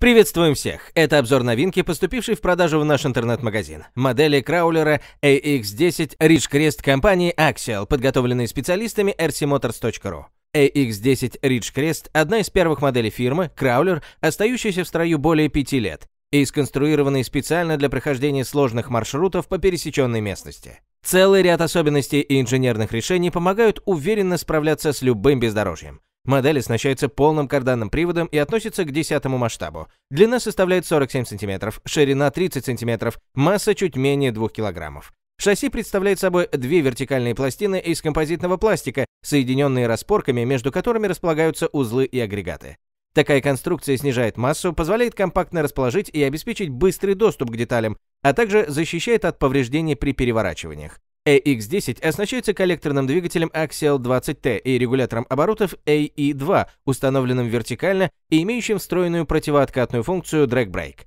Приветствуем всех! Это обзор новинки, поступившей в продажу в наш интернет-магазин. Модели краулера AX10 Ridge Crest компании Axial, подготовленные специалистами rcmotors.ru. AX10 Ridge Crest – одна из первых моделей фирмы, краулер, остающаяся в строю более пяти лет, и сконструированный специально для прохождения сложных маршрутов по пересеченной местности. Целый ряд особенностей и инженерных решений помогают уверенно справляться с любым бездорожьем. Модель оснащается полным карданным приводом и относится к десятому масштабу. Длина составляет 47 см, ширина 30 см, масса чуть менее 2 кг. Шасси представляет собой две вертикальные пластины из композитного пластика, соединенные распорками, между которыми располагаются узлы и агрегаты. Такая конструкция снижает массу, позволяет компактно расположить и обеспечить быстрый доступ к деталям, а также защищает от повреждений при переворачиваниях. AX10 e оснащается коллекторным двигателем Axial 20T и регулятором оборотов AE2, установленным вертикально и имеющим встроенную противооткатную функцию Drag Brake.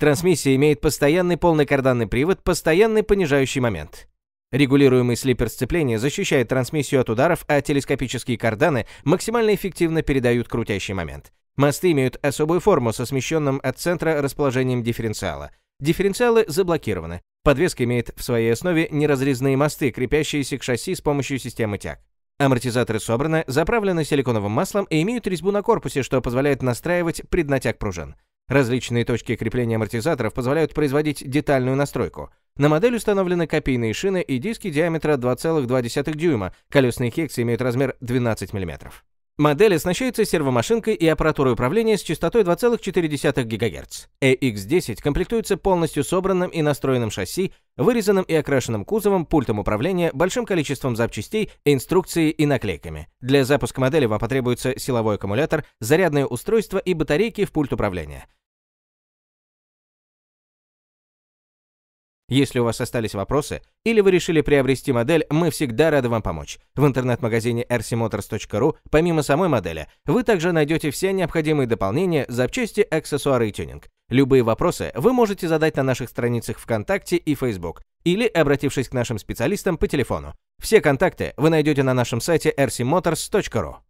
Трансмиссия имеет постоянный полный карданный привод, постоянный понижающий момент. Регулируемый слипер сцепления защищает трансмиссию от ударов, а телескопические карданы максимально эффективно передают крутящий момент. Мосты имеют особую форму со смещенным от центра расположением дифференциала. Дифференциалы заблокированы. Подвеска имеет в своей основе неразрезные мосты, крепящиеся к шасси с помощью системы тяг. Амортизаторы собраны, заправлены силиконовым маслом и имеют резьбу на корпусе, что позволяет настраивать преднатяг пружин. Различные точки крепления амортизаторов позволяют производить детальную настройку. На модель установлены копийные шины и диски диаметра 2,2 дюйма, колесные хексы имеют размер 12 мм. Модель оснащается сервомашинкой и аппаратурой управления с частотой 2,4 ГГц. ex 10 комплектуется полностью собранным и настроенным шасси, вырезанным и окрашенным кузовом, пультом управления, большим количеством запчастей, инструкцией и наклейками. Для запуска модели вам потребуется силовой аккумулятор, зарядное устройство и батарейки в пульт управления. Если у вас остались вопросы или вы решили приобрести модель, мы всегда рады вам помочь. В интернет-магазине rcmotors.ru помимо самой модели вы также найдете все необходимые дополнения, запчасти, аксессуары и тюнинг. Любые вопросы вы можете задать на наших страницах ВКонтакте и Facebook или обратившись к нашим специалистам по телефону. Все контакты вы найдете на нашем сайте rcmotors.ru.